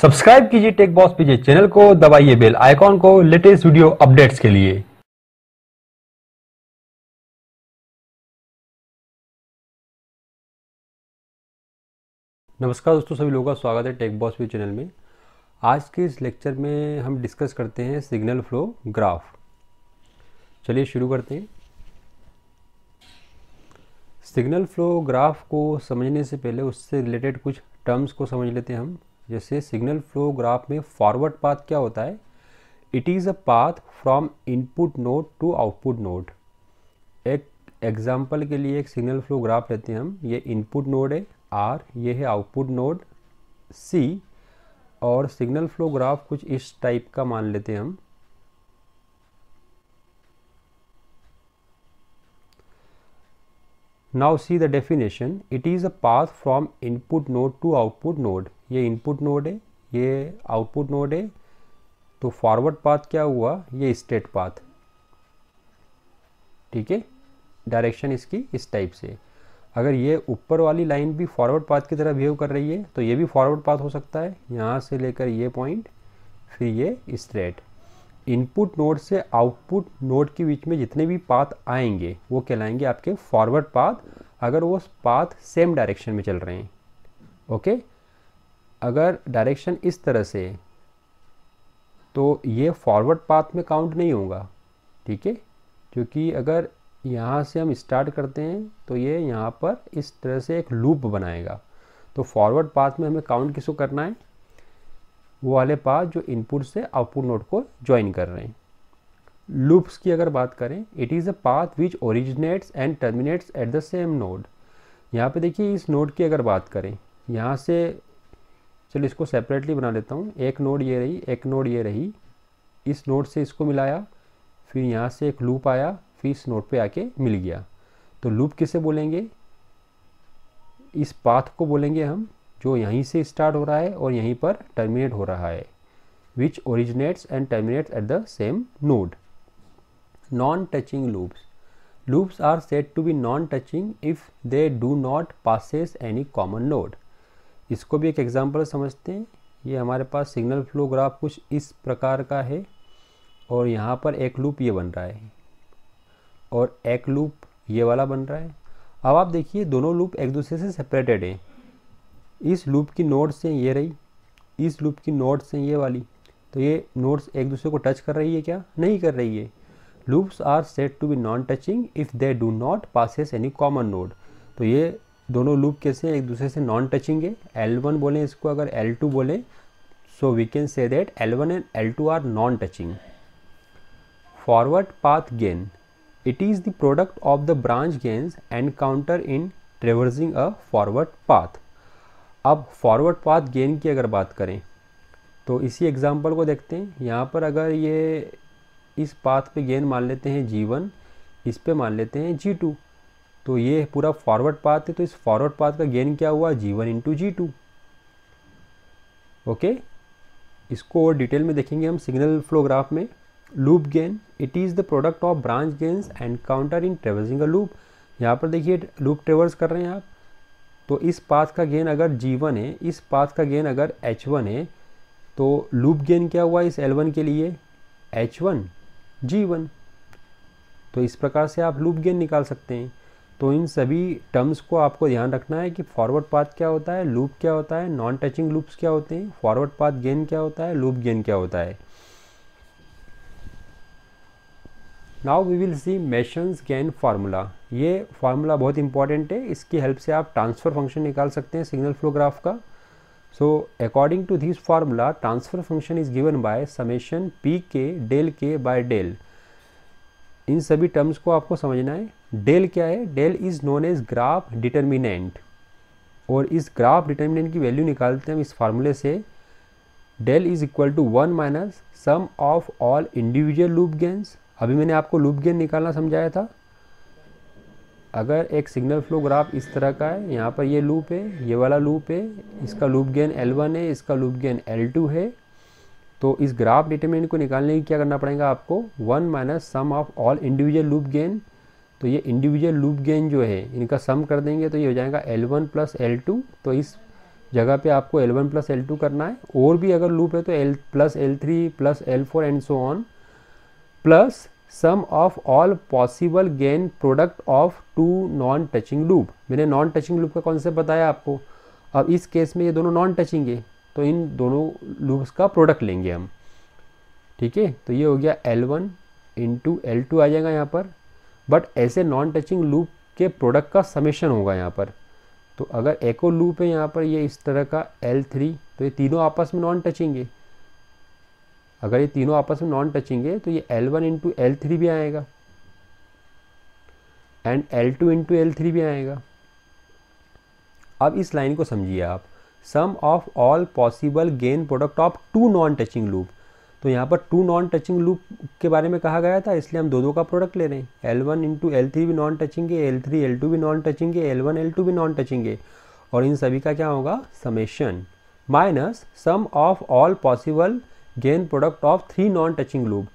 Subscribe कीजिए take boss पीजे channel को दबाइए बेल आइकॉन को लेटेस्ट वीडियो अपडेट्स के लिए नमस्कार दोस्तों सभी लोगों का स्वागत है टेक बॉस पी चैनल में आज के इस लेक्चर में हम डिस्कस करते हैं सिग्नल फ्लो ग्राफ चलिए शुरू करते हैं सिग्नल फ्लो ग्राफ को समझने से पहले उससे रिलेटेड कुछ टर्म्स को समझ लेते हैं हम जैसे सिग्नल फ्लो ग्राफ में फॉरवर्ड पाथ क्या होता है it is a path from input node to output node एक एग्जाम्पल के लिए एक सिग्नल फ्लो ग्राफ लेते हैं हम ये इनपुट नोड है आर ये है आउटपुट नोड सी और सिग्नल फ्लो ग्राफ कुछ इस टाइप का मान लेते हैं हम now see the definition it is a path from input node to output node ये इनपुट नोड है ये आउटपुट नोड है तो फॉरवर्ड पाथ क्या हुआ ये state पाथ ठीक है डायरेक्शन इसकी इस टाइप से अगर ये ऊपर वाली लाइन भी फॉरवर्ड पाथ की तरह बिहेव कर रही है तो ये भी फॉरवर्ड पाथ हो सकता है यहाँ से लेकर ये पॉइंट फिर ये स्ट्रेट इनपुट नोड से आउटपुट नोड के बीच में जितने भी पाथ आएंगे वो कहलाएंगे आपके फॉरवर्ड पाथ अगर वो पाथ सेम डायरेक्शन में चल रहे हैं ओके अगर डायरेक्शन इस तरह से तो ये फॉरवर्ड पाथ में काउंट नहीं होगा ठीक है क्योंकि अगर यहाँ से हम स्टार्ट करते हैं तो ये यहाँ पर इस तरह से एक लूप बनाएगा तो फॉरवर्ड पाथ में हमें काउंट किसको करना है वो वाले पाथ जो इनपुट से आउटपुट नोड को ज्वाइन कर रहे हैं लूप्स की अगर बात करें it is a path which originates and terminates at the same node यहाँ पे देखिए इस नोड की अगर बात करें यहाँ से चलो इसको सेपरेटली बना लेता हूँ एक नोड ये रही एक नोड ये रही इस नोड से इसको मिलाया फिर यहाँ से एक लूप आया फिर इस नोड पे आके मिल गया तो लूप किसे बोलेंगे इस पाथ को बोलेंगे हम जो यहीं से स्टार्ट हो रहा है और यहीं पर टर्मिनेट हो रहा है which originates and terminates at the same node non touching loops loops are set to be non touching if they do not possess any common node इसको भी एक एग्जाम्पल समझते हैं ये हमारे पास सिग्नल फ्लो ग्राफ कुछ इस प्रकार का है और यहाँ पर एक लूप ये बन रहा है और एक लूप ये वाला बन रहा है अब आप देखिए दोनों लूप एक दूसरे से सेपरेटेड हैं इस लूप की नोड्स हैं ये रही इस लूप की नोड्स हैं ये वाली तो ये नोड्स एक दूसरे को टच कर रही है क्या नहीं कर रही है loops are set to be non touching if they do not possess any common node तो ये दोनों लूप कैसे एक दूसरे से नॉन टचिंग है एल वन बोलें इसको अगर एल टू बोलें so we can say that L one and L two are non touching forward path gain it is the product of the branch gains encounter in traversing a forward path अब forward path gain की अगर बात करें तो इसी example को देखते हैं यहाँ पर अगर ये इस पाथ पे गेन मान लेते हैं जी वन इस पे मान लेते हैं जी टू तो ये पूरा फॉरवर्ड पाथ है तो इस फॉरवर्ड पाथ का गेन क्या हुआ G one into G two okay इसको और डिटेल में देखेंगे हम सिग्नल फ्लोग्राफ में loop gain it is the product of branch gains encounter in travelling a loop यहाँ पर देखिए लूप ट्रेवल्स कर रहे हैं आप तो इस पाथ का गेन अगर जी वन है इस पाथ का गेन अगर एच वन है तो लूप गेन क्या हुआ इस एल वन के लिए एच वन जी वन तो इस प्रकार से आप लूप गेन निकाल सकते हैं तो इन सभी टर्म्स को आपको ध्यान रखना है कि फॉरवर्ड पाथ क्या होता है लूप क्या होता है नॉन टचिंग लूप्स क्या होते हैं फॉरवर्ड पाथ गेन क्या होता है लूप गेन क्या होता है now we will see Mason's gain formula ये फार्मूला बहुत इंपॉर्टेंट है इसकी हेल्प से आप ट्रांसफ़र फंक्शन निकाल सकते हैं सिग्नल फ्लोग्राफ का so according to this formula transfer function is given by summation P K del K by del इन सभी टर्म्स को आपको समझना है डेल क्या है del is known as graph determinant और इस ग्राफ डिटर्मिनेंट की वैल्यू निकालते हैं हम इस फार्मूले से del is equal to one minus sum of all individual loop gains अभी मैंने आपको लूप गेन निकालना समझाया था अगर एक सिग्नल फ्लो ग्राफ इस तरह का है यहाँ पर ये लूप है ये वाला लूप है इसका लूप गेन L1 है इसका लूप गेन L2 है तो इस ग्राफ डिटरमिनेंट को निकालने की क्या करना पड़ेगा आपको one minus sum of all individual loop gain तो ये इंडिविजुअल लूप गेन जो है इनका सम कर देंगे तो ये हो जाएगा एल वन प्लस एल तो इस जगह पे आपको एल वन प्लस एल करना है और भी अगर लूप है तो L plus L three plus L four and so on plus sum of all possible gain product of two non touching loop मैंने नॉन टचिंग लूप का कॉन्सेप्ट बताया आपको अब इस केस में ये दोनों नॉन टचिंग है तो इन दोनों लूप्स का प्रोडक्ट लेंगे हम ठीक है तो ये हो गया L1 वन इंटू एल आ जाएगा यहाँ पर बट ऐसे नॉन टचिंग लूप के प्रोडक्ट का समेशन होगा यहाँ पर तो अगर एको लूप है यहाँ पर ये इस तरह का L3 तो ये तीनों आपस में नॉन टचिंग है अगर ये तीनों आपस में नॉन टचिंग है तो ये L one into L three भी आएगा and L two into L three भी आएगा अब इस लाइन को समझिए आप sum of all possible gain product of two non touching loop तो यहाँ पर टू नॉन टचिंग लूप के बारे में कहा गया था इसलिए हम दो दो का प्रोडक्ट ले रहे हैं L one into L three भी non touching L three L two भी non touching L one L two भी नॉन टचिंग है और इन सभी का क्या होगा summation minus sum of all possible gain product of three non touching loop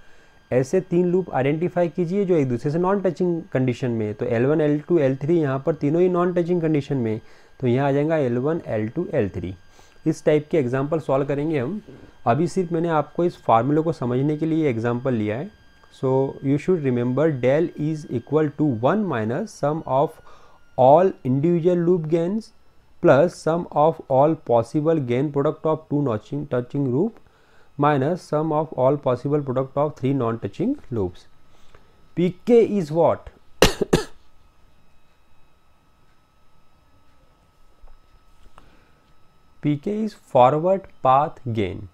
ऐसे तीन लूप आइडेंटिफाई कीजिए जो एक दूसरे से नॉन टचिंग कंडीशन में तो L1, L2, L two L three यहाँ पर तीनों ही नॉन टचिंग कंडीशन में तो यहाँ आ जाएगा L1, L2, L two L three इस टाइप के एग्जाम्पल सॉल्व करेंगे हम अभी सिर्फ मैंने आपको इस फार्मूले को समझने के लिए एग्जाम्पल लिया है so you should remember del is equal to one minus sum of all individual loop gains plus sum of all possible gain product of two notching touching loop minus sum of all possible product of three non-touching loops. Pk is what? Pk is forward path gain.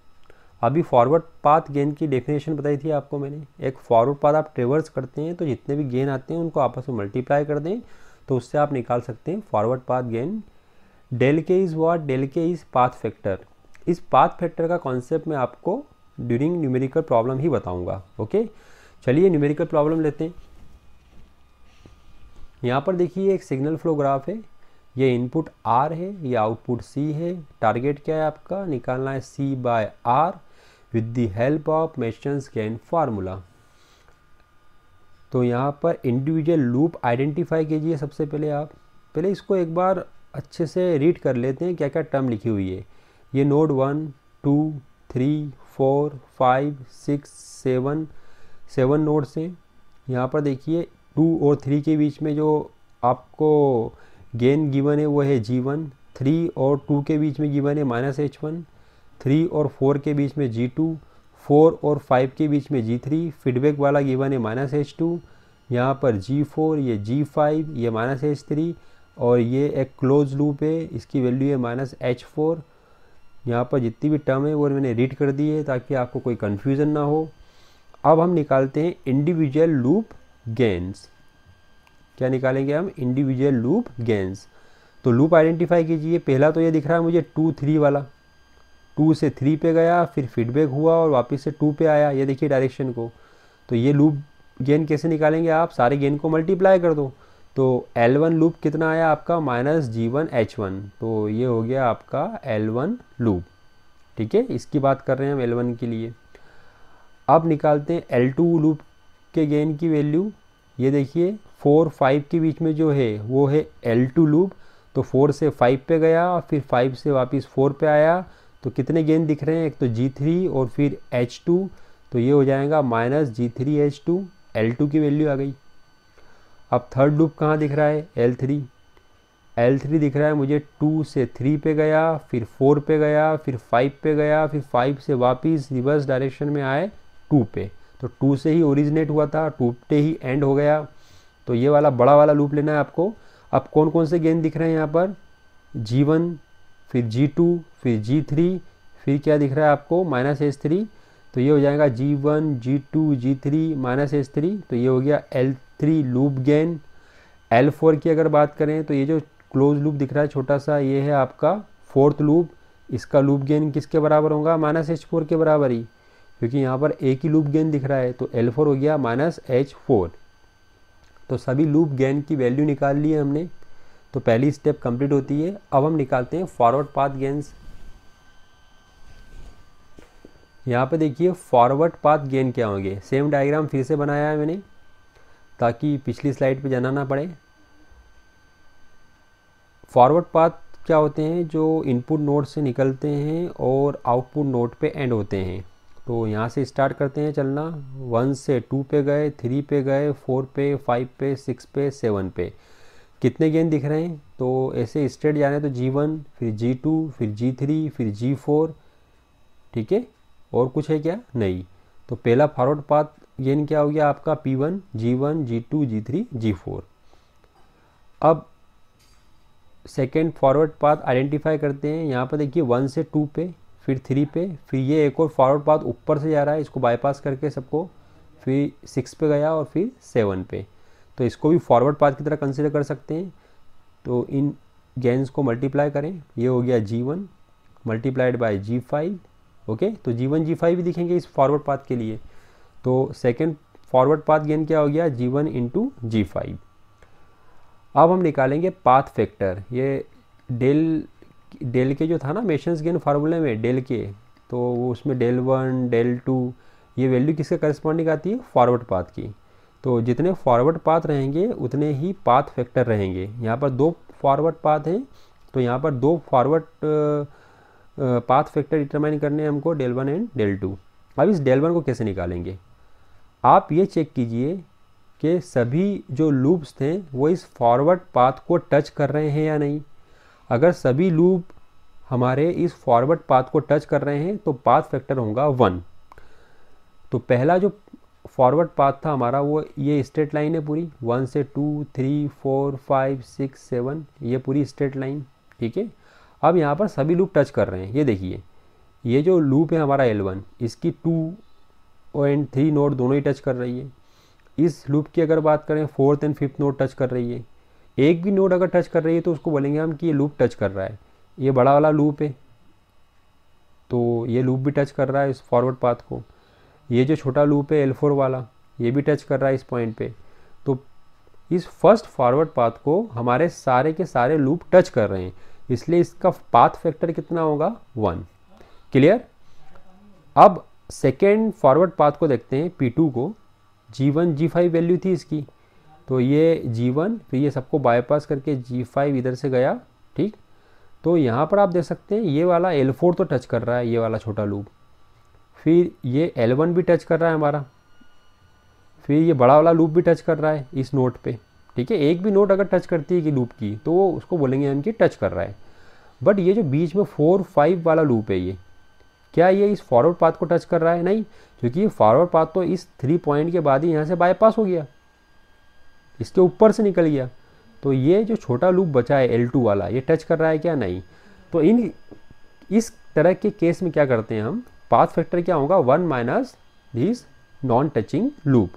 अभी forward path gain की definition बताई थी आपको मैंने एक forward path आप ट्रेवर्स करते हैं तो जितने भी गेन आते हैं उनको आपस में मल्टीप्लाई कर दें तो उससे आप निकाल सकते हैं forward path gain del K is what del K is path factor इस पाथ फैक्टर का कॉन्सेप्ट मैं आपको ड्यूरिंग न्यूमेरिकल प्रॉब्लम ही बताऊंगा ओके चलिए न्यूमेरिकल प्रॉब्लम लेते हैं यहाँ पर देखिए एक सिग्नल फ्लो ग्राफ है ये इनपुट आर है ये आउटपुट सी है टारगेट क्या है आपका निकालना है C by R with the help of Mason gain formula तो यहाँ पर इंडिविजुअल लूप आइडेंटिफाई कीजिए सबसे पहले आप पहले इसको एक बार अच्छे से रीड कर लेते हैं क्या क्या टर्म लिखी हुई है ये node one two three four five six seven seven nodes हैं यहाँ पर देखिए टू और थ्री के बीच में जो आपको गेन गिवन है वो है जी वन थ्री और टू के बीच में गिवन है माइनस एच वन थ्री और फोर के बीच में जी टू फोर और फाइव के बीच में जी थ्री फीडबैक वाला गिवन है माइनस एच टू यहाँ पर जी फोर ये जी फाइव ये माइनस एच थ्री और ये एक क्लोज लूप है इसकी वैल्यू है माइनस एच फोर यहाँ पर जितनी भी टर्म है वो मैंने रीड कर दी है ताकि आपको कोई कन्फ्यूज़न ना हो अब हम निकालते हैं इंडिविजुअल लूप गेंस क्या निकालेंगे हम इंडिविजुअल लूप गेंस तो लूप आइडेंटिफाई कीजिए पहला तो ये दिख रहा है मुझे टू थ्री वाला टू से थ्री पे गया फिर फीडबैक हुआ और वापस से टू पे आया ये देखिए डायरेक्शन को तो ये लूप गेन कैसे निकालेंगे आप सारे गेन को मल्टीप्लाई कर दो तो एल वन लूप कितना आया आपका minus G one H one तो ये हो गया आपका एल वन लूप ठीक है इसकी बात कर रहे हैं हम एल वन के लिए अब निकालते हैं एल टू लूप के गेन की वैल्यू ये देखिए फोर फाइव के बीच में जो है वो है एल टू लूप तो फोर से फाइव पे गया फिर फाइव से वापस फोर पे आया तो कितने गेन दिख रहे हैं एक तो जी थ्री और फिर एच टू तो ये हो जाएगा minus G three H two L two की वैल्यू आ गई अब थर्ड लूप कहाँ दिख रहा है एल थ्री एल थ्री दिख रहा है मुझे टू से थ्री पे गया फिर फोर पे गया फिर फाइव पे गया फिर फाइव से वापस रिवर्स डायरेक्शन में आए टू पे तो टू से ही ओरिजिनेट हुआ था टू पे ही एंड हो गया तो ये वाला बड़ा वाला लूप लेना है आपको अब कौन कौन से गेंद दिख रहे हैं यहाँ पर जी वन फिर जी टू फिर जी थ्री फिर क्या दिख रहा है आपको माइनस एस थ्री तो ये हो जाएगा G one G two G three minus S three तो ये हो गया L three loop gain L four की अगर बात करें तो ये जो क्लोज लूप दिख रहा है छोटा सा ये है आपका फोर्थ लूप इसका लूप गेन किसके बराबर होगा माइनस एच फोर के बराबर ही क्योंकि यहाँ पर एक ही लूप गेन दिख रहा है तो एल फोर हो गया माइनस एच फोर तो सभी लूप गेन की वैल्यू निकाल ली है हमने तो पहली स्टेप कंप्लीट होती है अब हम निकालते हैं फॉरवर्ड पाथ गेंस यहाँ पे देखिए फॉरवर्ड पाथ गेन क्या होंगे सेम डायग्राम फिर से बनाया है मैंने ताकि पिछली स्लाइड पे जाना ना पड़े फॉरवर्ड पाथ क्या होते हैं जो इनपुट नोड से निकलते हैं और आउटपुट नोड पे एंड होते हैं तो यहाँ से स्टार्ट करते हैं चलना वन से टू पे गए थ्री पे गए फोर पे फाइव पे सिक्स पे सेवन पे कितने गेंद दिख रहे हैं तो ऐसे स्ट्रेट रहे हैं तो जी वन फिर जी टू फिर जी थ्री फिर जी फोर ठीक है और कुछ है क्या नहीं तो पहला फॉरवर्ड पाथ गेन क्या हो गया आपका P1, G1, G2, G3, G4 अब सेकेंड फॉरवर्ड पाथ आइडेंटिफाई करते हैं यहाँ पर देखिए वन से टू पे फिर थ्री पे फिर ये एक और फॉरवर्ड पाथ ऊपर से जा रहा है इसको बाईपास करके सबको फिर सिक्स पे गया और फिर सेवन पे तो इसको भी फॉरवर्ड पाथ की तरह कंसिडर कर सकते हैं तो इन गेंस को मल्टीप्लाई करें ये हो गया G one multiplied by G five okay तो जी वन जी फाइव भी दिखेंगे इस फॉरवर्ड पाथ के लिए तो सेकेंड फॉरवर्ड पाथ गेन क्या हो गया G one into G five अब हम निकालेंगे पाथ फैक्टर ये डेल डेल के जो था ना मेशंस गेन फार्मूले में डेल के तो उसमें डेल वन डेल टू ये वैल्यू किसके करस्पॉन्डिंग आती है फॉरवर्ड पाथ की तो जितने फॉरवर्ड पाथ रहेंगे उतने ही पाथ फैक्टर रहेंगे यहाँ पर दो फॉरवर्ड पाथ हैं तो यहाँ पर दो फॉरवर्ड पाथ फैक्टर डिटरमाइन करने हैं हमको del one and del two अब इस डेल वन को कैसे निकालेंगे आप ये चेक कीजिए कि सभी जो लूप्स थे वो इस फॉरवर्ड पाथ को टच कर रहे हैं या नहीं अगर सभी लूप हमारे इस फॉरवर्ड पाथ को टच कर रहे हैं तो पाथ फैक्टर होगा वन तो पहला जो फॉरवर्ड पाथ था हमारा वो ये स्ट्रेट लाइन है पूरी वन से two three four five six seven ये पूरी स्ट्रेट लाइन ठीक है अब यहाँ पर सभी लूप टच कर रहे हैं ये देखिए ये जो लूप है हमारा एल वन इसकी टू एंड थ्री नोट दोनों ही टच कर रही है इस लूप की अगर बात करें fourth and fifth node touch कर रही है एक भी नोट अगर टच कर रही है तो उसको बोलेंगे हम कि ये लूप टच कर रहा है ये बड़ा वाला लूप है तो ये लूप भी टच कर रहा है इस फॉरवर्ड पाथ को ये जो छोटा लूप है एल फोर वाला ये भी टच कर रहा है इस पॉइंट पे तो इस फर्स्ट फॉरवर्ड पाथ को हमारे सारे के सारे लूप टच कर रहे हैं इसलिए इसका पाथ फैक्टर कितना होगा वन क्लियर अब सेकेंड फॉरवर्ड पाथ को देखते हैं पी टू को G one G five value थी इसकी तो ये जी वन फिर ये सबको बाईपास करके जी फाइव इधर से गया ठीक तो यहाँ पर आप देख सकते हैं ये वाला एल फोर तो टच कर रहा है ये वाला छोटा लूप फिर ये एल वन भी टच कर रहा है हमारा फिर ये बड़ा वाला लूप भी टच कर रहा है इस नोट पर ठीक है एक भी नोट अगर टच करती है कि लूप की तो वो उसको बोलेंगे हम कि टच कर रहा है बट ये जो बीच में फोर फाइव वाला लूप है ये क्या ये इस फॉरवर्ड पाथ को टच कर रहा है नहीं क्योंकि फॉरवर्ड पाथ तो इस थ्री पॉइंट के बाद ही यहाँ से बाईपास हो गया इसके ऊपर से निकल गया तो ये जो छोटा लूप बचा है एल टू वाला ये टच कर रहा है क्या नहीं तो इन इस तरह के केस में क्या करते हैं हम पाथ फैक्टर क्या होगा one minus this non touching loop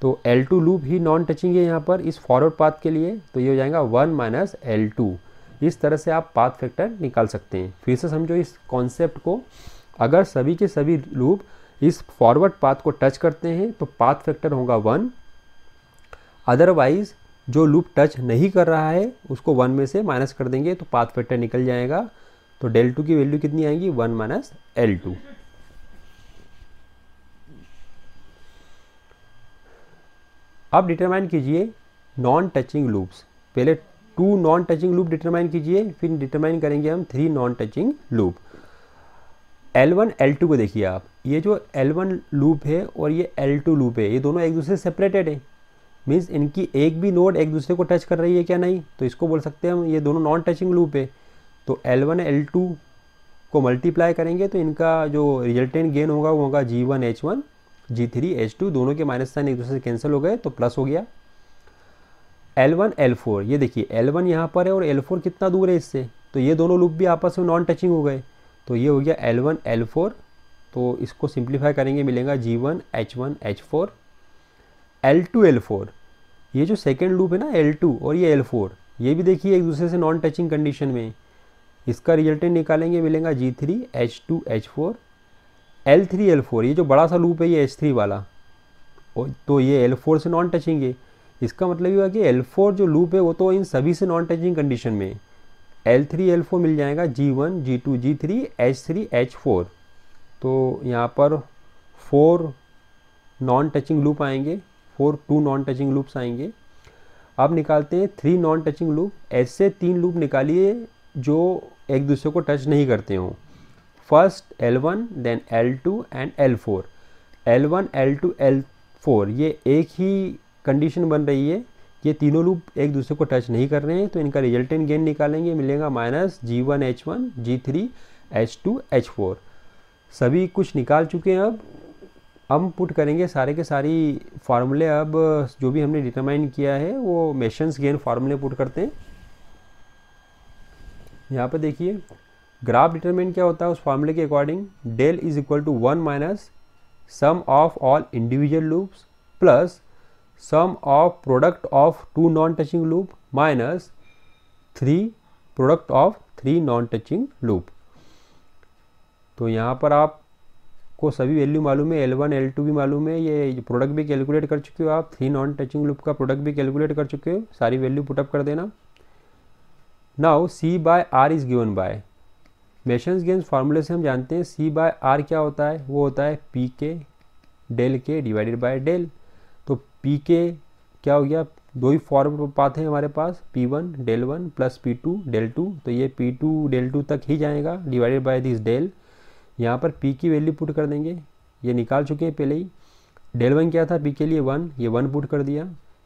तो एल टू लूप ही नॉन टचिंग है यहाँ पर इस फॉरवर्ड पाथ के लिए तो ये हो जाएगा वन माइनस एल टू इस तरह से आप पाथ फैक्टर निकाल सकते हैं फिर से समझो इस कॉन्सेप्ट को अगर सभी के सभी लूप इस फॉरवर्ड पाथ को टच करते हैं तो पाथ फैक्टर होगा वन अदरवाइज जो लूप टच नहीं कर रहा है उसको वन में से माइनस कर देंगे तो पाथ फैक्टर निकल जाएगा तो डेल टू की वैल्यू कितनी आएगी वन माइनस एल टू अब डिटरमाइन कीजिए नॉन टचिंग लूप्स पहले two non touching loop determine कीजिए फिर डिटरमाइन करेंगे हम three non touching loop L1 L2 को देखिए आप ये जो L1 लूप है और ये L2 लूप है ये दोनों एक दूसरे से सेपरेटेड है मीन्स इनकी एक भी नोड एक दूसरे को टच कर रही है क्या नहीं तो इसको बोल सकते हैं हम ये दोनों नॉन टचिंग लूप है तो L1 L2 को मल्टीप्लाई करेंगे तो इनका जो रिजल्टेंट गेन होगा वो होगा G one H one G three H two दोनों के माइनस साइन एक दूसरे से कैंसिल हो गए तो प्लस हो गया एल वन एल फोर ये देखिए एल वन यहाँ पर है और एल फोर कितना दूर है इससे तो ये दोनों लूप भी आपस में नॉन टचिंग हो गए तो ये हो गया एल वन एल फोर तो इसको सिंप्लीफाई करेंगे मिलेगा G one H one H four L two L four ये जो सेकेंड लूप है ना एल टू और ये एल फोर ये भी देखिए एक दूसरे से नॉन टचिंग कंडीशन में इसका रिजल्टेंट निकालेंगे मिलेगा G three H two H four L three L four ये जो बड़ा सा लूप है ये एच थ्री वाला और तो ये एल फोर से नॉन टचिंग है इसका मतलब ये हुआ कि एल फोर जो लूप है वो तो इन सभी से नॉन टचिंग कंडीशन में है L3 L4 मिल जाएगा G1 G2 G3 H3 H4 तो यहाँ पर फोर नॉन टचिंग लूप आएंगे four two non touching loops आएंगे अब निकालते हैं थ्री नॉन टचिंग लूप ऐसे तीन लूप निकालिए जो एक दूसरे को टच नहीं करते हों first L1 then to and L4 L1 L2 L4 ये एक ही कंडीशन बन रही है ये तीनों लूप एक दूसरे को टच नहीं कर रहे हैं तो इनका रिजल्टेंट गेन निकालेंगे मिलेगा minus G one H one G three H two H four सभी कुछ निकाल चुके हैं अब हम पुट करेंगे सारे के सारी फार्मूले अब जो भी हमने डिटरमाइन किया है वो मेशंस गेन फार्मूले पुट करते हैं यहाँ पर देखिए ग्राफ डिटरमाइन क्या होता है उस फार्मूले के according del is equal to one minus sum of all individual loops plus sum of product of two non-touching loop minus three product of three non-touching loop तो यहाँ पर आप को सभी वैल्यू मालूम है L1, L2 भी मालूम है ये प्रोडक्ट भी कैलकुलेट कर चुके हो आप थ्री नॉन टचिंग लूप का प्रोडक्ट भी कैलकुलेट कर चुके हो सारी वैल्यू पुटअप कर देना now C by R is given by Mason's gains फार्मूले से हम जानते हैं C बाय R क्या होता है वो होता है पी के डेल के डिवाइडेड बाय डेल पी के क्या हो गया दो ही फॉर्म पाथ हैं हमारे पास P one del one plus P two del two तो ये पी टू डेल टू तक ही जाएगा डिवाइडेड बाय दिस डेल यहाँ पर पी की वैल्यू पुट कर देंगे ये निकाल चुके हैं पहले ही डेल वन क्या था पी के लिए वन ये वन पुट कर दिया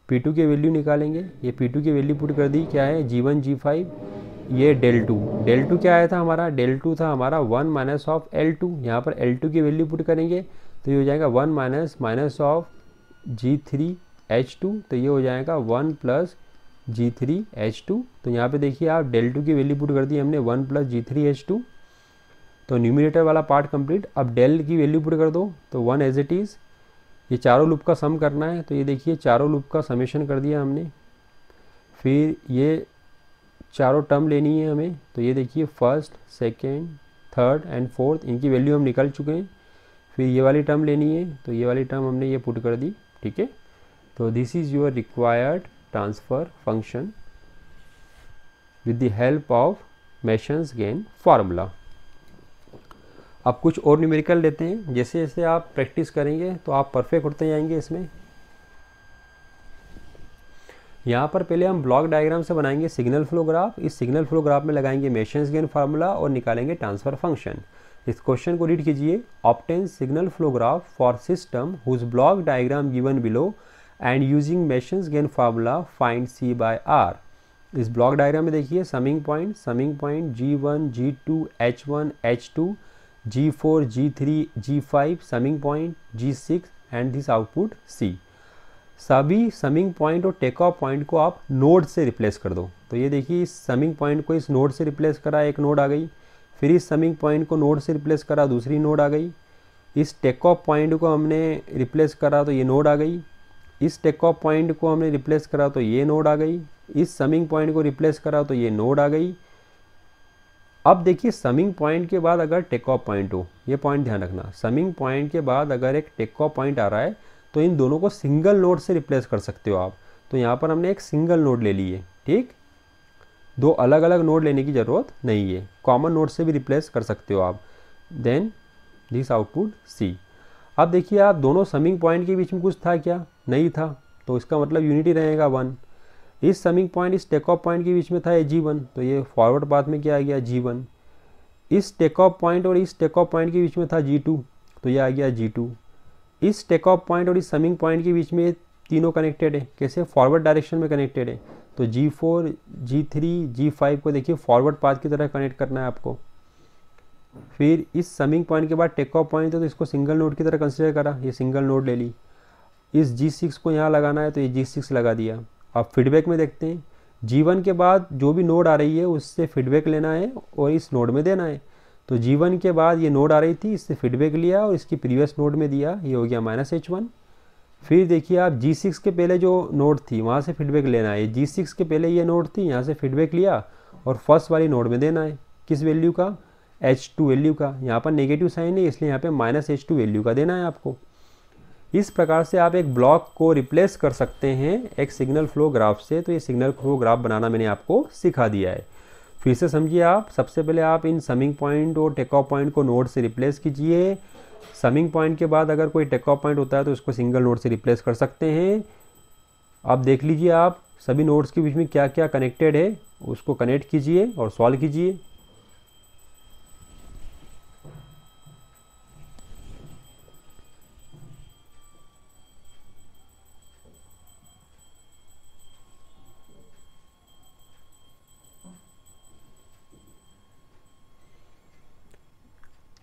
पी टू की वैल्यू निकालेंगे ये पी टू की वैल्यू पुट कर दी क्या है जी वन जी फाइव ये डेल टू डेल टू क्या आया था हमारा डेल टू था हमारा one minus of L two यहाँ पर एल टू की वैल्यू पुट करेंगे तो ये हो जाएगा one minus minus of G three H two तो ये हो जाएगा one plus G three H two तो यहाँ पे देखिए आप डेल टू की वैल्यू पुट कर दी हमने one plus G three H two तो न्यूमिनेटर वाला पार्ट कंप्लीट अब डेल की वैल्यू पुट कर दो तो वन एज इट इज़ ये चारों लूप का सम करना है तो ये देखिए चारों लूप का समेशन कर दिया हमने फिर ये चारों टर्म लेनी है हमें तो ये देखिए first second third and fourth इनकी वैल्यू हम निकाल चुके हैं फिर ये वाली टर्म लेनी है तो ये वाली टर्म हमने ये पुट कर दी ठीक है तो this is your required transfer function with the help of Mason's gain formula अब कुछ और न्यूमेरिकल लेते हैं जैसे जैसे आप प्रैक्टिस करेंगे तो आप परफेक्ट होते जाएंगे इसमें यहाँ पर पहले हम ब्लॉक डायग्राम से बनाएंगे सिग्नल फ्लोग्राफ इस सिग्नल फ्लोग्राफ में लगाएंगे मेशन गेन फार्मूला और निकालेंगे ट्रांसफ़र फंक्शन इस क्वेश्चन को रीड कीजिए obtain signal flow graph for system whose block diagram given below and using Mason gain formula find C by R इस ब्लॉक डायग्राम में देखिए summing point summing point G one G two H one H two G four G three G five summing point G six and this output सी सभी summing point और take off point को आप node से replace कर दो तो ये देखिए इस समिंग पॉइंट को इस नोड से रिप्लेस करा एक नोड आ गई फिर इस समिंग पॉइंट को नोड से रिप्लेस करा दूसरी नोड आ गई इस टेक ऑफ पॉइंट को हमने रिप्लेस करा तो ये नोड आ गई इस टेक ऑफ पॉइंट को हमने रिप्लेस करा तो ये नोड आ गई इस समिंग पॉइंट को रिप्लेस करा तो ये नोड आ गई अब देखिए समिंग पॉइंट के बाद अगर टेक ऑफ पॉइंट हो ये पॉइंट ध्यान रखना समिंग पॉइंट के बाद अगर एक टेक ऑफ पॉइंट आ रहा है तो इन दोनों को सिंगल नोड से रिप्लेस कर सकते हो आप तो यहाँ पर हमने एक सिंगल नोड ले ली है ठीक दो अलग अलग नोड लेने की ज़रूरत नहीं है कॉमन नोड से भी रिप्लेस कर सकते हो आप देन दिस आउटपुट सी अब देखिए आप दोनों समिंग पॉइंट के बीच में कुछ था क्या नहीं था तो इसका मतलब यूनिटी रहेगा वन इस समिंग पॉइंट इस टेक ऑफ पॉइंट के बीच में था ये जी वन तो ये फॉरवर्ड पाथ में क्या आ गया जी वन इस टेक ऑफ पॉइंट और इस टेक ऑफ पॉइंट के बीच में था जी टू तो ये आ गया जी टू इस टेक ऑफ पॉइंट और इस समिंग पॉइंट के बीच में तीनों कनेक्टेड है कैसे फॉरवर्ड डायरेक्शन में कनेक्टेड है तो G4, G3, G5 को देखिए फॉरवर्ड पाथ की तरह कनेक्ट करना है आपको फिर इस समिंग पॉइंट के बाद टेकऑफ पॉइंट है तो इसको सिंगल नोड की तरह कंसिडर करा ये सिंगल नोड ले ली इस G6 को यहाँ लगाना है तो ये G6 लगा दिया आप फीडबैक में देखते हैं G1 के बाद जो भी नोड आ रही है उससे फीडबैक लेना है और इस नोड में देना है तो G1 के बाद ये नोड आ रही थी इससे फीडबैक लिया और इसकी प्रीवियस नोड में दिया ये हो गया माइनस एच वन फिर देखिए आप G6 के पहले जो नोड थी वहाँ से फीडबैक लेना है G6 के पहले ये नोड थी यहाँ से फीडबैक लिया और फर्स्ट वाली नोड में देना है किस वैल्यू का एच टू वैल्यू का यहाँ पर नेगेटिव साइन है इसलिए यहाँ पे माइनस एच टू वैल्यू का देना है आपको इस प्रकार से आप एक ब्लॉक को रिप्लेस कर सकते हैं एक सिग्नल फ्लो ग्राफ से तो ये सिग्नल फ्लो ग्राफ बनाना मैंने आपको सिखा दिया है फिर से समझिए आप सबसे पहले आप इन समिंग पॉइंट और टेकऑफ पॉइंट को नोड से रिप्लेस कीजिए समिंग पॉइंट के बाद अगर कोई टेक ऑफ पॉइंट होता है तो इसको सिंगल नोड से रिप्लेस कर सकते हैं अब देख लीजिए आप सभी नोड्स के बीच में क्या क्या कनेक्टेड है उसको कनेक्ट कीजिए और सॉल्व कीजिए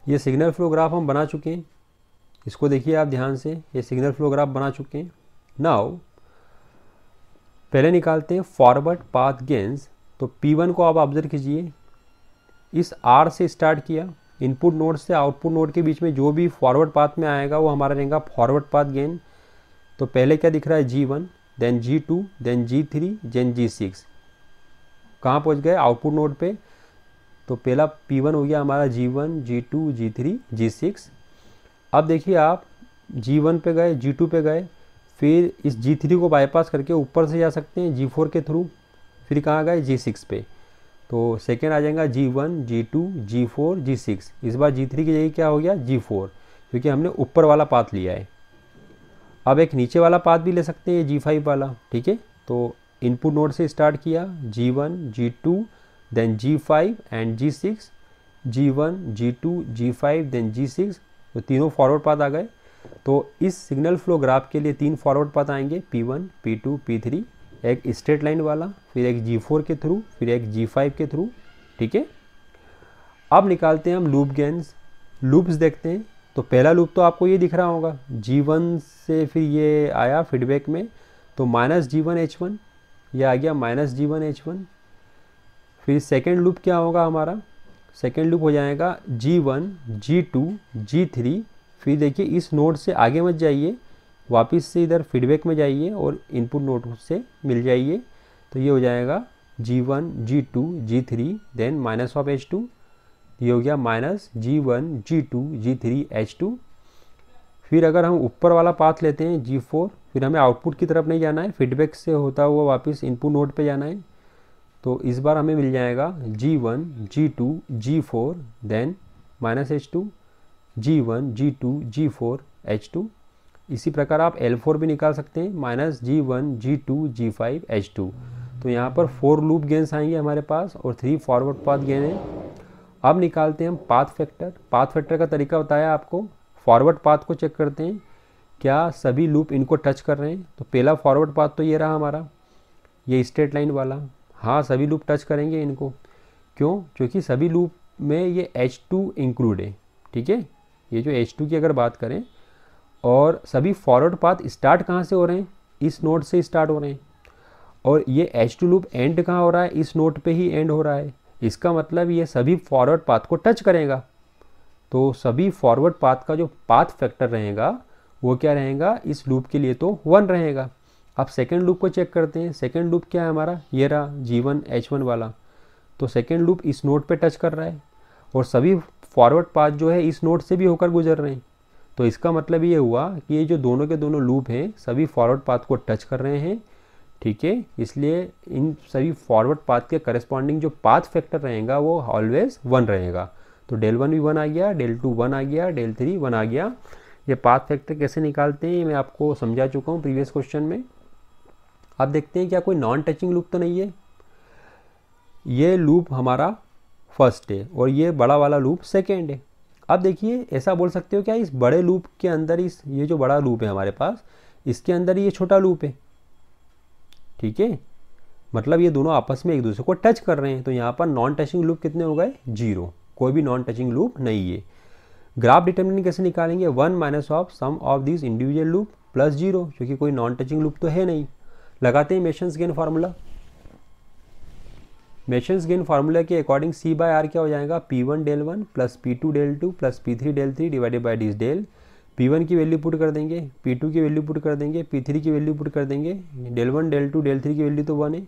ये सिग्नल फ्लो ग्राफ हम बना चुके हैं इसको देखिए आप ध्यान से ये सिग्नल फ्लो ग्राफ बना चुके हैं नाउ पहले निकालते हैं फॉरवर्ड पाथ गेंस तो P1 को आप ऑब्जर्व कीजिए इस R से स्टार्ट किया इनपुट नोड से आउटपुट नोड के बीच में जो भी फॉरवर्ड पाथ में आएगा वो हमारा रहेगा फॉरवर्ड पाथ गेन तो पहले क्या दिख रहा है G one then G two then G three then G six कहाँ पहुँच गए आउटपुट नोड पे तो पहला पी वन हो गया हमारा G one G two G three G six अब देखिए आप जी वन पे गए जी टू पे गए फिर इस जी थ्री को बाईपास करके ऊपर से जा सकते हैं जी फोर के थ्रू फिर कहाँ गए जी सिक्स पे तो सेकेंड आ जाएगा G one G two G four G six इस बार जी थ्री की जगह क्या हो गया जी फोर क्योंकि हमने ऊपर वाला पाथ लिया है अब एक नीचे वाला पाथ भी ले सकते हैं जी फाइव वाला ठीक है तो इनपुट नोड से स्टार्ट किया G one G two then G5 and G6 G1 G2 G5 then G6 तो तीनों फॉरवर्ड पाथ आ गए तो इस सिग्नल फ्लो ग्राफ के लिए तीन फॉरवर्ड पाथ आएंगे P1 P2 P3 एक स्ट्रेट लाइन वाला फिर एक G4 के थ्रू फिर एक G5 के थ्रू ठीक है अब निकालते हैं हम लूप गेंस लूप्स देखते हैं तो पहला लूप तो आपको ये दिख रहा होगा G1 से फिर ये आया फीडबैक में तो minus G one H one यह आ गया minus G one H one फिर सेकेंड लूप क्या होगा हमारा सेकेंड लूप हो जाएगा G one G two G three फिर देखिए इस नोड से आगे मत जाइए वापस से इधर फीडबैक में जाइए और इनपुट नोड से मिल जाइए तो ये हो जाएगा G one G two G three then minus of H two ये हो गया minus G one G two G three H two फिर अगर हम ऊपर वाला पाथ लेते हैं जी फोर फिर हमें आउटपुट की तरफ नहीं जाना है फीडबैक से होता हुआ वापस इनपुट नोड पे जाना है तो इस बार हमें मिल जाएगा G one G two G four then minus H two G one G two G four H two इसी प्रकार आप एल फोर भी निकाल सकते हैं minus G one G two G five H two तो यहाँ पर फोर लूप गेंस आएंगे हमारे पास और थ्री फॉरवर्ड पाथ गेन हैं अब निकालते हैं हम पाथ फैक्टर पाथ फैक्टर का तरीका बताया आपको फॉरवर्ड पाथ को चेक करते हैं क्या सभी लूप इनको टच कर रहे हैं तो पहला फॉरवर्ड पाथ तो ये रहा हमारा ये स्ट्रेट लाइन वाला हाँ सभी लूप टच करेंगे इनको क्यों क्योंकि सभी लूप में ये एच टू इंक्लूड है ठीक है ये जो एच टू की अगर बात करें और सभी फॉरवर्ड पाथ स्टार्ट कहाँ से हो रहे हैं इस नोट से स्टार्ट हो रहे हैं और ये एच टू लूप एंड कहाँ हो रहा है इस नोट पे ही एंड हो रहा है इसका मतलब ये सभी फॉरवर्ड पाथ को टच करेगा तो सभी फॉरवर्ड पाथ का जो पाथ फैक्टर रहेगा वो क्या रहेगा इस लूप के लिए तो वन रहेगा अब सेकेंड लूप को चेक करते हैं सेकेंड लूप क्या है हमारा ये रहा जी वन एच वन वाला तो सेकेंड लूप इस नोट पे टच कर रहा है और सभी फॉरवर्ड पाथ जो है इस नोट से भी होकर गुजर रहे हैं तो इसका मतलब ये हुआ कि ये जो दोनों के दोनों लूप हैं सभी फॉरवर्ड पाथ को टच कर रहे हैं ठीक है इसलिए इन सभी फॉरवर्ड पाथ के करस्पॉन्डिंग जो पाथ फैक्टर रहेगा वो ऑलवेज वन रहेगा तो डेल वन भी वन आ गया डेल टू वन आ गया डेल थ्री वन आ गया ये पाथ फैक्टर कैसे निकालते हैं मैं आपको समझा चुका हूँ प्रीवियस क्वेश्चन में अब देखते हैं क्या कोई नॉन टचिंग लूप तो नहीं है ये लूप हमारा फर्स्ट है और ये बड़ा वाला लूप सेकेंड है अब देखिए ऐसा बोल सकते हो क्या इस बड़े लूप के अंदर इस ये जो बड़ा लूप है हमारे पास इसके अंदर ये छोटा लूप है ठीक है मतलब ये दोनों आपस में एक दूसरे को टच कर रहे हैं तो यहाँ पर नॉन टचिंग लूप कितने हो गए जीरो कोई भी नॉन टचिंग लूप नहीं है ग्राफ डिटर्मिनेंट कैसे निकालेंगे one minus of sum of this individual loop plus zero क्योंकि कोई नॉन टचिंग लूप तो है नहीं लगाते हैं Mason's gain formula Mason's gain formula के अकॉर्डिंग सी बाय आर क्या हो जाएगा P one del one plus P two del two plus P three del three divided by this del P one की वैल्यू पुट कर देंगे P two की value put कर देंगे पी थ्री की वैल्यू पुट कर देंगे del one del two del three की वैल्यू तो वन है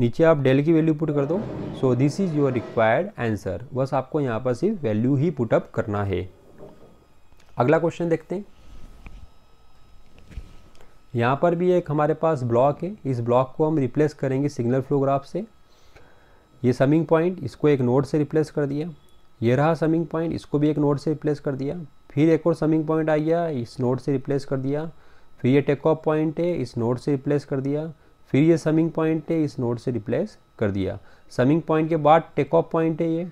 नीचे आप डेल की वैल्यू पुट कर दो so this is your required answer बस आपको यहाँ पर सिर्फ वैल्यू ही पुटअप करना है अगला क्वेश्चन देखते हैं यहाँ पर भी एक हमारे पास ब्लॉक है इस ब्लॉक को हम रिप्लेस करेंगे सिग्नल फ्लो ग्राफ से ये समिंग पॉइंट इसको एक नोड से रिप्लेस कर दिया ये रहा समिंग पॉइंट इसको भी एक नोड से रिप्लेस कर दिया फिर एक और समिंग पॉइंट आ गया इस नोड से रिप्लेस कर दिया फिर ये टेक ऑफ पॉइंट है इस नोड से रिप्लेस कर दिया फिर ये समिंग पॉइंट है इस नोड से रिप्लेस कर दिया समिंग पॉइंट के बाद टेक ऑफ पॉइंट है ये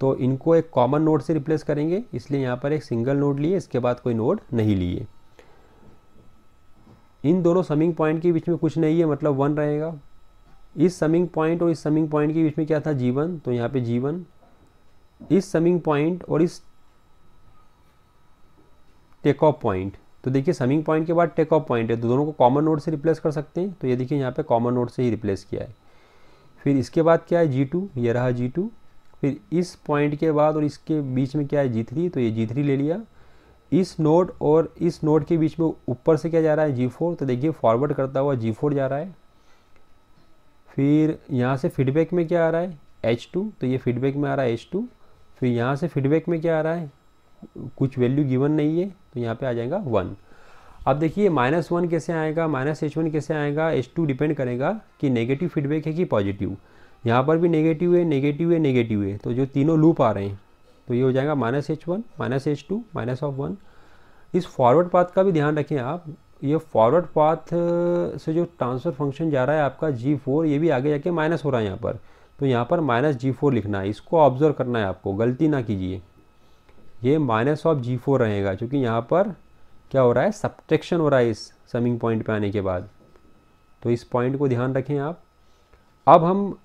तो इनको एक कॉमन नोड से रिप्लेस करेंगे इसलिए यहाँ पर एक सिंगल नोड लिए इसके बाद कोई नोड नहीं लिए इन दोनों समिंग पॉइंट के बीच में कुछ नहीं है मतलब वन रहेगा इस समिंग पॉइंट और इस समिंग पॉइंट के बीच में क्या था जीवन तो यहाँ पे जीवन इस समिंग पॉइंट और इस टेक ऑफ पॉइंट तो देखिए समिंग पॉइंट के बाद टेक ऑफ पॉइंट है तो दोनों को कॉमन नोड से रिप्लेस कर सकते हैं तो ये देखिए यहाँ पे कॉमन नोड से ही रिप्लेस किया है फिर इसके बाद क्या है जी टू ये रहा जी टू फिर इस पॉइंट के बाद और इसके बीच में क्या है जी थ्री तो ये जी थ्री ले लिया इस नोड और इस नोड के बीच में ऊपर से क्या जा रहा है जी फोर तो देखिए फॉरवर्ड करता हुआ जी फोर जा रहा है फिर यहाँ से फीडबैक में क्या आ रहा है एच टू तो ये फीडबैक में आ रहा है एच टू फिर यहाँ से फीडबैक में क्या आ रहा है कुछ वैल्यू गिवन नहीं है तो यहाँ पे आ जाएगा वन अब देखिए माइनस वन कैसे आएगा माइनस एच वन कैसे आएगा एच टू डिपेंड करेगा कि नेगेटिव फीडबैक है कि पॉजिटिव यहाँ पर भी नेगेटिव है नेगेटिव है नेगेटिव है तो जो तीनों लूप आ रहे हैं तो ये हो जाएगा minus H one minus H two minus of one इस फॉरवर्ड पाथ का भी ध्यान रखें आप ये फॉरवर्ड पाथ से जो ट्रांसफर फंक्शन जा रहा है आपका जी फोर ये भी आगे जाके माइनस हो रहा है यहाँ पर तो यहाँ पर माइनस जी फोर लिखना है इसको ऑब्जर्व करना है आपको गलती ना कीजिए ये माइनस ऑफ जी फोर रहेगा क्योंकि यहाँ पर क्या हो रहा है सब्ट्रैक्शन हो रहा है इस समिंग पॉइंट पर आने के बाद तो इस पॉइंट को ध्यान रखें आप अब हम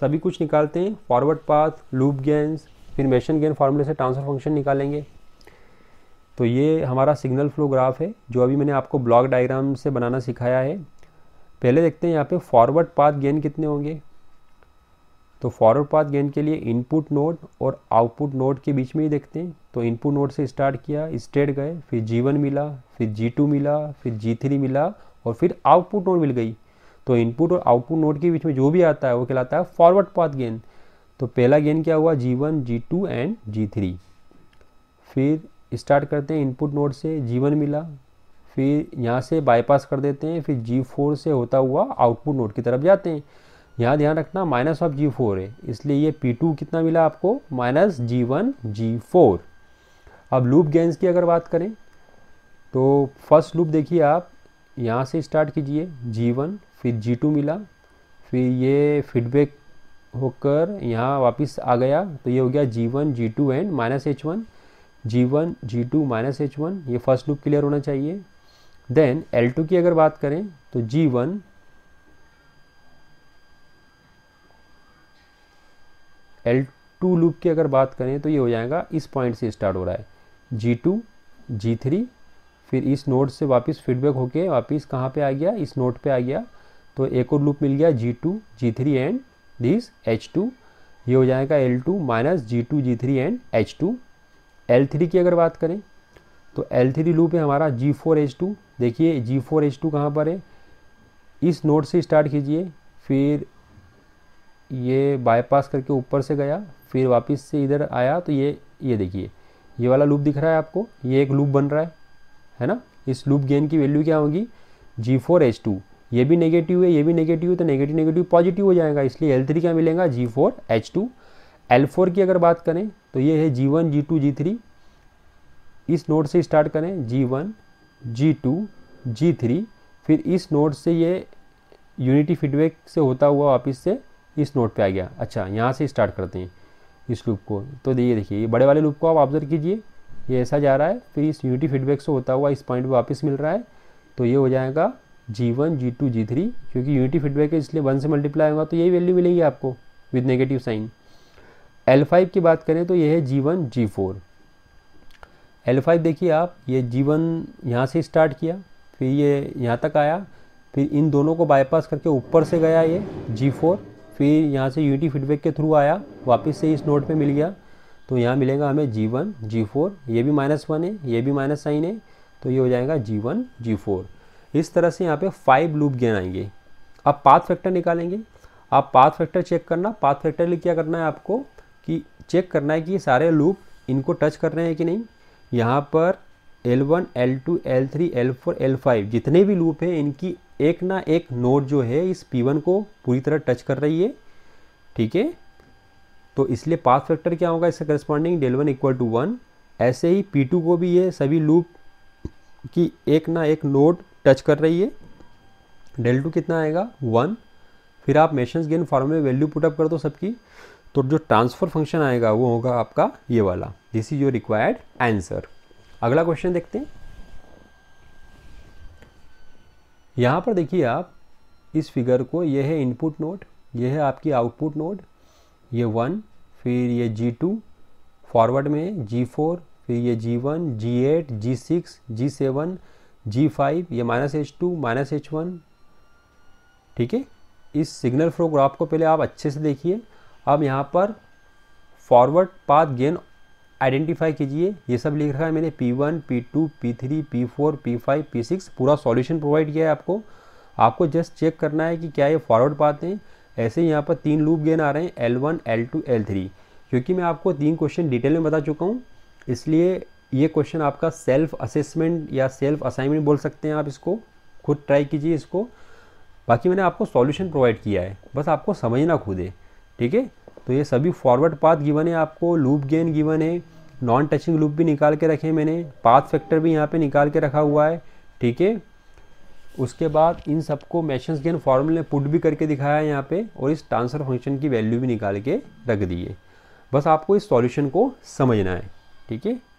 सभी कुछ निकालते हैं फॉरवर्ड पाथ लूप गेंस फिर मेशन गेन फार्मूले से ट्रांसफर फंक्शन निकालेंगे तो ये हमारा सिग्नल फ्लो ग्राफ है जो अभी मैंने आपको ब्लॉक डायग्राम से बनाना सिखाया है पहले देखते हैं यहाँ पे फॉरवर्ड पाथ गेन कितने होंगे तो फॉरवर्ड पाथ गेन के लिए इनपुट नोड और आउटपुट नोड के बीच में ही देखते हैं तो इनपुट नोड से स्टार्ट किया स्टेट गए फिर जी वन मिला फिर जी टू मिला फिर जी थ्री मिला और फिर आउटपुट नोड मिल गई तो इनपुट और आउटपुट नोड के बीच में जो भी आता है वो कहलाता है फॉरवर्ड पाथ गेंद तो पहला गेन क्या हुआ G one G two and G three फिर स्टार्ट करते हैं इनपुट नोड से जी वन मिला फिर यहाँ से बाईपास कर देते हैं फिर जी फोर से होता हुआ आउटपुट नोड की तरफ जाते हैं यहाँ ध्यान रखना माइनस ऑफ जी फोर है इसलिए ये पी टू कितना मिला आपको minus G one G four अब लूप गेंस की अगर बात करें तो फर्स्ट लूप देखिए आप यहाँ से स्टार्ट कीजिए जी वन फिर जी टू मिला फिर ये फीडबैक होकर यहाँ वापस आ गया तो ये हो गया G one G two and minus H one G one G two minus H one ये फर्स्ट लूप क्लियर होना चाहिए देन एल टू की अगर बात करें तो G one L two loop की अगर बात करें तो ये हो जाएगा इस पॉइंट से स्टार्ट हो रहा है जी टू जी थ्री फिर इस नोट से वापस फीडबैक होके वापस कहाँ पे आ गया इस नोट पे आ गया तो एक और लूप मिल गया G two G three and this H two ये हो जाएगा L two minus G two G three and H two L three की अगर बात करें तो एल थ्री लूप है हमारा जी फोर एच टू देखिए जी फोर एच टू कहाँ पर है इस नोट से स्टार्ट कीजिए फिर ये बाईपास करके ऊपर से गया फिर वापस से इधर आया तो ये ये देखिए ये वाला लूप दिख रहा है आपको ये एक लूप बन रहा है है ना इस लूप गेन की वैल्यू क्या होगी जी फोर एच टू ये भी नेगेटिव है ये भी नेगेटिव है तो नेगेटिव नेगेटिव पॉजिटिव हो जाएगा इसलिए एल थ्री क्या मिलेगा G four H two L four की अगर बात करें तो ये है G one G two G three इस नोट से स्टार्ट करें G one G two G three फिर इस नोट से ये यूनिटी फीडबैक से होता हुआ वापस से इस नोट पे आ गया अच्छा यहाँ से स्टार्ट करते हैं इस लूप को तो ये देखिए ये बड़े वाले लूप को आप ऑब्जर्व कीजिए ये ऐसा जा रहा है फिर इस यूनिटी फीडबैक से होता हुआ इस पॉइंट पे वापस मिल रहा है तो ये हो जाएगा G one G two G three क्योंकि यूनिटी फीडबैक है इसलिए वन से मल्टीप्लाई होगा तो यही वैल्यू मिलेगी आपको with negative sign L five की बात करें तो ये है G one G four L five देखिए आप ये जी वन यहाँ से स्टार्ट किया फिर ये यहाँ तक आया फिर इन दोनों को बाईपास करके ऊपर से गया ये जी फोर फिर यहाँ से यूनिटी फीडबैक के थ्रू आया वापस से इस नोट पे मिल गया तो यहाँ मिलेगा हमें जी वन जी फोर ये भी माइनस वन है ये भी माइनस साइन है तो ये हो जाएगा जी वन जी फोर इस तरह से यहाँ पे फाइव लूप गेन आएंगे अब पाथ फैक्टर निकालेंगे आप पाथ फैक्टर चेक करना पाथ फैक्टर लिए क्या करना है आपको कि चेक करना है कि सारे लूप इनको टच कर रहे हैं कि नहीं यहाँ पर L1, L2, L3, L4, L5 जितने भी लूप हैं इनकी एक ना एक नोड जो है इस P1 को पूरी तरह टच कर रही है ठीक है तो इसलिए पाथ फैक्टर क्या होगा इससे corresponding del one equal to one ऐसे ही P2 को भी ये सभी लूप की एक ना एक नोड टच कर रही है डेल टू कितना आएगा वन फिर आप मेशन गेन फॉर्म में वैल्यू पुटअप कर दो सबकी तो जो ट्रांसफर फंक्शन आएगा वो होगा आपका ये वाला this is your required answer अगला क्वेश्चन देखते हैं यहां पर देखिए आप इस फिगर को यह है इनपुट नोड यह है आपकी आउटपुट नोड ये वन फिर ये जी टू फॉरवर्ड में जी फोर फिर ये G one G eight G six G seven G five ये minus H two minus H one ठीक है इस सिग्नल फ्लो ग्राफ को पहले आप अच्छे से देखिए अब यहाँ पर फॉरवर्ड पाथ गेन आइडेंटिफाई कीजिए ये सब लिख रखा है मैंने P one P two P three P four P five P six पूरा सॉल्यूशन प्रोवाइड किया है आपको आपको जस्ट चेक करना है कि क्या ये फॉरवर्ड पाथ हैं ऐसे ही यहाँ पर तीन लूप गेन आ रहे हैं L one L two L three क्योंकि मैं आपको तीन क्वेश्चन डिटेल में बता चुका हूँ इसलिए ये क्वेश्चन आपका सेल्फ असेसमेंट या सेल्फ असाइनमेंट बोल सकते हैं आप इसको खुद ट्राई कीजिए इसको बाकी मैंने आपको सॉल्यूशन प्रोवाइड किया है बस आपको समझना खुद है ठीक है तो ये सभी फॉरवर्ड पाथ गिवन है आपको लूप गेन गिवन है नॉन टचिंग लूप भी निकाल के रखे मैंने पाथ फैक्टर भी यहाँ पे निकाल के रखा हुआ है ठीक है उसके बाद इन सबको मैशंस गेन फार्मूले ने पुट भी करके दिखाया है यहाँ पर और इस ट्रांसफर फंक्शन की वैल्यू भी निकाल के रख दिए बस आपको इस सॉल्यूशन को समझना है ठीक है